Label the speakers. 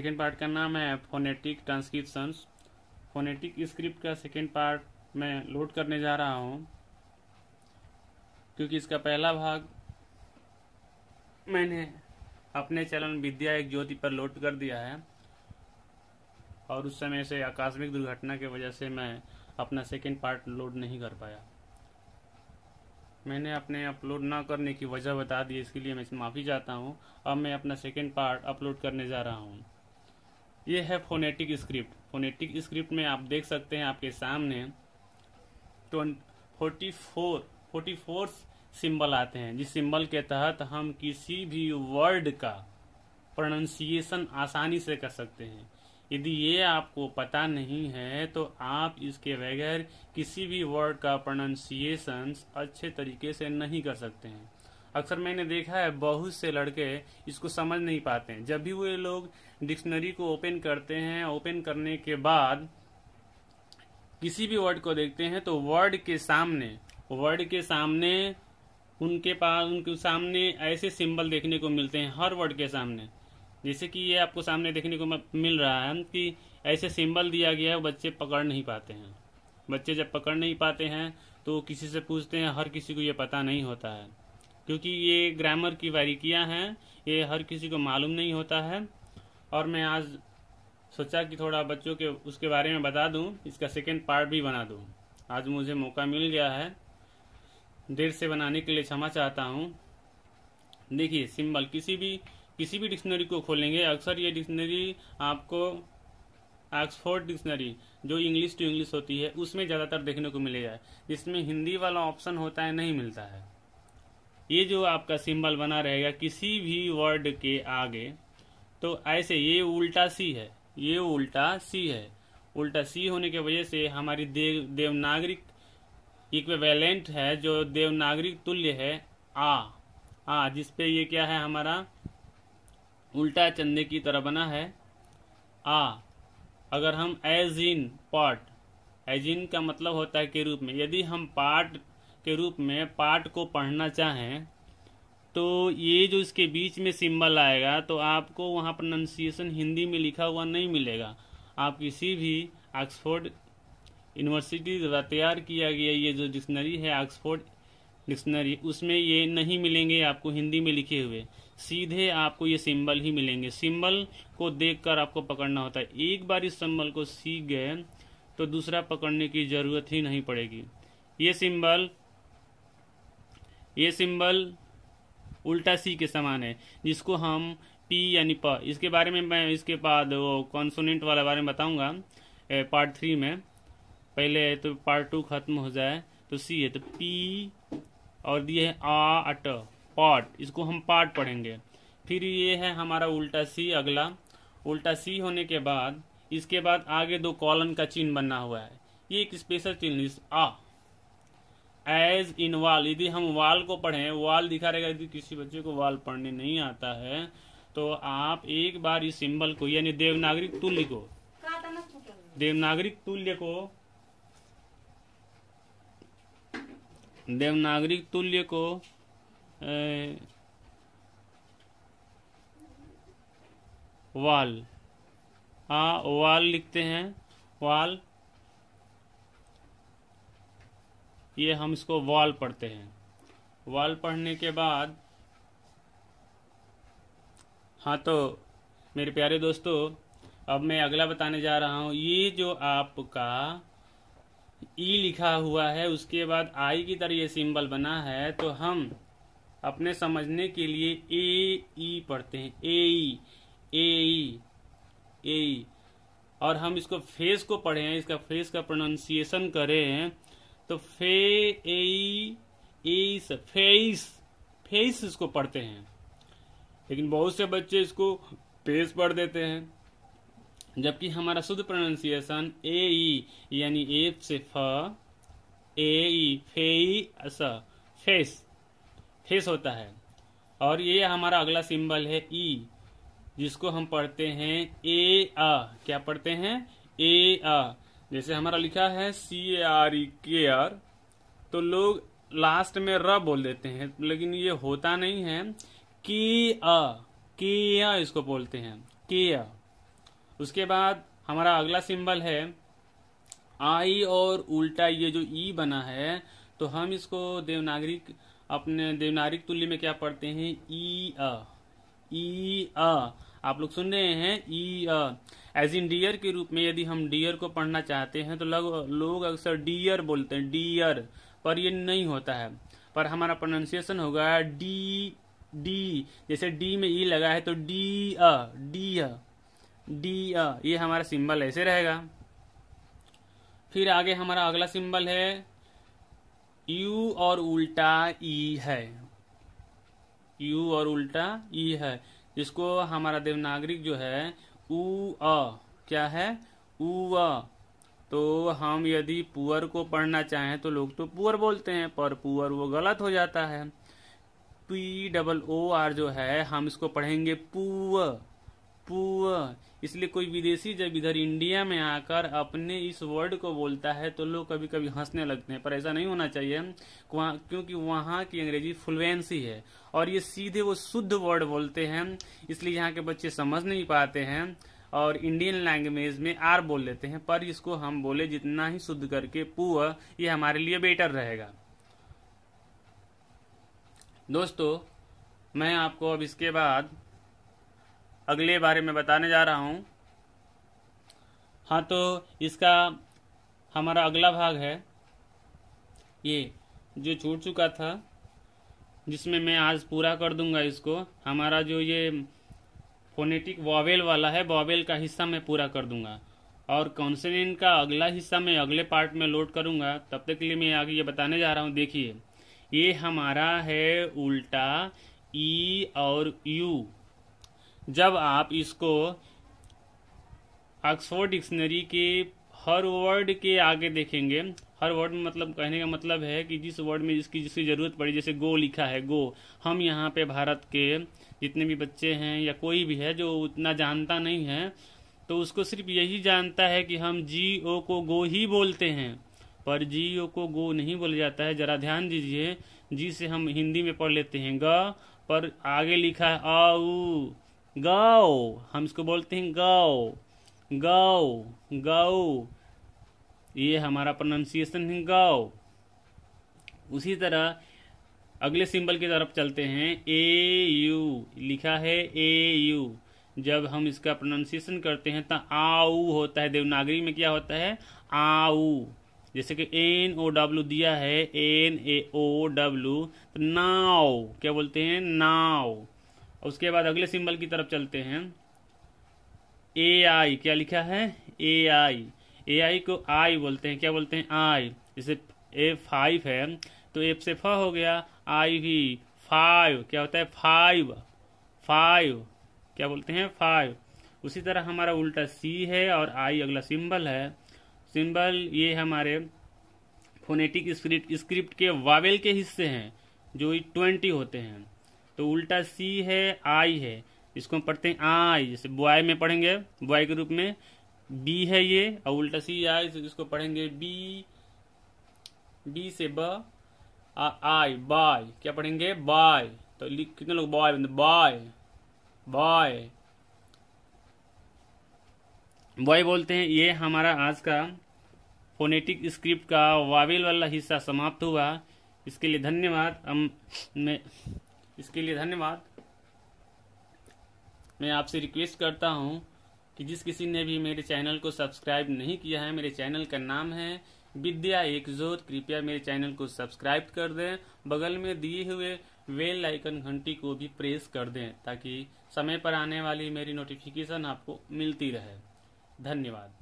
Speaker 1: second part का नाम है फोनेटिक ट्रांसक्रिप्शन फोनेटिक स्क्रिप्ट का सेकेंड पार्ट मैं लोड करने जा रहा हूँ क्योंकि इसका पहला भाग मैंने अपने चैनल विद्या एक ज्योति पर लोड कर दिया है और उस समय से आकस्मिक दुर्घटना की वजह से मैं अपना सेकेंड पार्ट लोड नहीं कर पाया मैंने अपने अपलोड ना करने की वजह बता दी इसके लिए मैं माफ़ी चाहता हूँ अब मैं अपना सेकेंड पार्ट अपलोड करने जा रहा हूँ ये है फोनेटिक स्क्रिप्ट फोनेटिक स्क्रिप्ट में आप देख सकते हैं आपके सामने forty four forty four symbol आते हैं जिस सिंबल के तहत हम किसी भी वर्ड का प्रोनाउंसिएशन आसानी से कर सकते हैं यदि ये आपको पता नहीं है तो आप इसके बगैर किसी भी वर्ड का प्रोनाउंसिएशन अच्छे तरीके से नहीं कर सकते हैं अक्सर मैंने देखा है बहुत से लड़के इसको समझ नहीं पाते हैं जब भी वे लोग डिक्शनरी को ओपन करते हैं ओपन करने के बाद किसी भी वर्ड को देखते हैं तो वर्ड के सामने वर्ड के सामने उनके पास उनके सामने ऐसे सिंबल देखने को मिलते हैं हर वर्ड के सामने जैसे कि ये आपको सामने देखने को मिल रहा है कि ऐसे सिंबल दिया गया है बच्चे पकड़ नहीं पाते हैं बच्चे जब पकड़ नहीं पाते हैं तो किसी से पूछते हैं हर किसी को ये पता नहीं होता है क्योंकि ये ग्रामर की बारीकियाँ हैं ये हर किसी को मालूम नहीं होता है और मैं आज सोचा कि थोड़ा बच्चों के उसके बारे में बता दूं इसका सेकेंड पार्ट भी बना दूं आज मुझे मौका मिल गया है देर से बनाने के लिए क्षमा चाहता हूँ देखिए सिंबल किसी भी किसी भी डिक्शनरी को खोलेंगे अक्सर ये डिक्शनरी आपको ऑक्सफोर्ड डिक्शनरी जो इंग्लिश टू इंग्लिश होती है उसमें ज़्यादातर देखने को मिलेगा जिसमें हिंदी वाला ऑप्शन होता है नहीं मिलता है ये जो आपका सिंबल बना रहेगा किसी भी वर्ड के आगे तो ऐसे ये उल्टा सी है ये उल्टा सी है उल्टा सी होने की वजह से हमारी देव देवनागरिक इक्वेलेंट है जो देवनागरिक तुल्य है आ आ जिसपे ये क्या है हमारा उल्टा चंदे की तरह बना है आ अगर हम as in part as in का मतलब होता है के रूप में यदि हम पार्ट के रूप में पार्ट को पढ़ना चाहें तो ये जो इसके बीच में सिंबल आएगा तो आपको वहाँ प्रोनाउंसिएशन हिंदी में लिखा हुआ नहीं मिलेगा आप किसी भी ऑक्सफोर्ड यूनिवर्सिटी द्वारा तैयार किया गया ये जो डिक्शनरी है ऑक्सफोर्ड डिक्शनरी उसमें ये नहीं मिलेंगे आपको हिंदी में लिखे हुए सीधे आपको ये सिंबल ही मिलेंगे सिंबल को देखकर आपको पकड़ना होता है एक बार इस सिंबल को सीख गए तो दूसरा पकड़ने की ज़रूरत ही नहीं पड़ेगी ये सिंबल ये सिंबल उल्टा सी के समान है जिसको हम पी यानी प इसके बारे में मैं इसके बाद वो कॉन्सोनेंट वाला बारे में बताऊंगा पार्ट थ्री में पहले तो पार्ट टू खत्म हो जाए तो सी है तो पी और दिए है आ अट पार्ट इसको हम पार्ट पढ़ेंगे फिर ये है हमारा उल्टा सी अगला उल्टा सी होने के बाद इसके बाद आगे दो कॉलम का चिन्ह बना हुआ है ये एक स्पेशल चिन्ह आ एज इन वाल यदि हम वाल को पढ़ें वाल दिखा रहेगा यदि किसी बच्चे को वाल पढ़ने नहीं आता है तो आप एक बार इस सिंबल को यानी देवनागरिक तुल्य को देवनागरिक तुल्य को देवनागरिक तुल्य को ए, वाल आ वाल लिखते हैं वाल ये हम इसको वॉल पढ़ते हैं वॉल पढ़ने के बाद हाँ तो मेरे प्यारे दोस्तों अब मैं अगला बताने जा रहा हूँ ये जो आपका ई लिखा हुआ है उसके बाद आई की तरह ये सिंबल बना है तो हम अपने समझने के लिए ए ई पढ़ते हैं ए ई ए ई ए ई और हम इसको फेस को पढ़े हैं इसका फेस का प्रोनाउंसिएशन करें तो फे ए इस फेस फेस इसको पढ़ते हैं लेकिन बहुत से बच्चे इसको पेस पढ़ देते हैं जबकि हमारा शुद्ध प्रोनाउंसिएशन ए ई यानी ए से फ ए ई फे फेस फेस होता है और ये हमारा अगला सिंबल है ई जिसको हम पढ़ते हैं ए आ क्या पढ़ते हैं ए आ जैसे हमारा लिखा है सी ए आर ई के आर तो लोग लास्ट में र बोल देते हैं लेकिन ये होता नहीं है कि अ के अ इसको बोलते हैं के अ उसके बाद हमारा अगला सिंबल है आई और उल्टा ये जो ई बना है तो हम इसको देवनागरिक अपने देवनागरिक तुल्य में क्या पढ़ते हैं ई अ ई अ आप लोग सुन रहे हैं ई एज इन डियर के रूप में यदि हम डियर को पढ़ना चाहते हैं तो लोग अक्सर डियर बोलते हैं डियर पर ये नहीं होता है पर हमारा प्रोनाउंसिएशन होगा डी डी जैसे डी में ई e लगा है तो डी अ डी अ डी अ ये हमारा सिंबल ऐसे रहेगा फिर आगे हमारा अगला सिंबल है यू और उल्टा ई e है यू और उल्टा ई e है इसको हमारा देवनागरिक जो है उ अ क्या है उ अ तो हम यदि पुअर को पढ़ना चाहें तो लोग तो पुअर बोलते हैं पर पुअर वो गलत हो जाता है पी डबल ओ आर जो है हम इसको पढ़ेंगे पुअ पुअ इसलिए कोई विदेशी जब इधर इंडिया में आकर अपने इस वर्ड को बोलता है तो लोग कभी कभी हंसने लगते हैं पर ऐसा नहीं होना चाहिए क्योंकि वहाँ की अंग्रेजी फ्लुएंसी है और ये सीधे वो शुद्ध वर्ड बोलते हैं इसलिए यहाँ के बच्चे समझ नहीं पाते हैं और इंडियन लैंग्वेज में आर बोल लेते हैं पर इसको हम बोले जितना ही शुद्ध करके पुअ ये हमारे लिए बेटर रहेगा दोस्तों मैं आपको अब इसके बाद अगले बारे में बताने जा रहा हूँ हाँ तो इसका हमारा अगला भाग है ये जो छूट चुका था जिसमें मैं आज पूरा कर दूंगा इसको हमारा जो ये फोनेटिक वॉवेल वाला है वॉवेल का हिस्सा मैं पूरा कर दूंगा और कॉन्सनेंट का अगला हिस्सा मैं अगले पार्ट में लोड करूंगा तब तक के लिए मैं आगे ये बताने जा रहा हूँ देखिए ये हमारा है उल्टा ई और यू जब आप इसको ऑक्सफोर्ड डिक्शनरी के हर वर्ड के आगे देखेंगे हर वर्ड में मतलब कहने का मतलब है कि जिस वर्ड में जिसकी जिसकी ज़रूरत पड़ी जैसे गो लिखा है गो हम यहाँ पे भारत के जितने भी बच्चे हैं या कोई भी है जो उतना जानता नहीं है तो उसको सिर्फ यही जानता है कि हम जी ओ को गो ही बोलते हैं पर जी ओ को गो नहीं बोला जाता है ज़रा ध्यान दीजिए जी से हम हिंदी में पढ़ लेते हैं ग पर आगे लिखा है अ गाओ हम इसको बोलते हैं गाओ गाओ गाओ ये हमारा प्रोनाउंसिएशन है गाओ उसी तरह अगले सिंबल की तरफ चलते हैं ए यू लिखा है ए यू जब हम इसका प्रोनाउंसिएशन करते हैं तो आऊ होता है देवनागरी में क्या होता है आऊ जैसे कि एन ओ डब्ल्यू दिया है एन ए ओ डब्ल्यू तो नाव क्या बोलते हैं नाव उसके बाद अगले सिंबल की तरफ चलते हैं ए आई क्या लिखा है ए आई ए आई को आई बोलते हैं क्या बोलते हैं आई जैसे ए फाइव है तो एफ से फ हो गया आई वी फाइव क्या होता है फाइव फाइव क्या बोलते हैं फाइव उसी तरह हमारा उल्टा सी है और आई अगला सिंबल है सिंबल ये हमारे फोनेटिक स्क्रिप्ट स्क्रिप्ट के वावेल के हिस्से हैं जो ट्वेंटी होते हैं तो उल्टा सी है आई है इसको हम पढ़ते हैं आई जैसे बुआई में पढ़ेंगे बुआई के रूप में बी है ये और उल्टा सी आई जिसको इसको पढ़ेंगे बी बी से ब आई बाय क्या पढ़ेंगे बाय तो कितने लोग बाय बाय बाय बॉय बोलते हैं ये हमारा आज का फोनेटिक स्क्रिप्ट का वाविल वाला हिस्सा समाप्त हुआ इसके लिए धन्यवाद हम मैं इसके लिए धन्यवाद मैं आपसे रिक्वेस्ट करता हूँ कि जिस किसी ने भी मेरे चैनल को सब्सक्राइब नहीं किया है मेरे चैनल का नाम है विद्या एक जोत कृपया मेरे चैनल को सब्सक्राइब कर दें बगल में दिए हुए वेल आइकन घंटी को भी प्रेस कर दें ताकि समय पर आने वाली मेरी नोटिफिकेशन आपको मिलती रहे धन्यवाद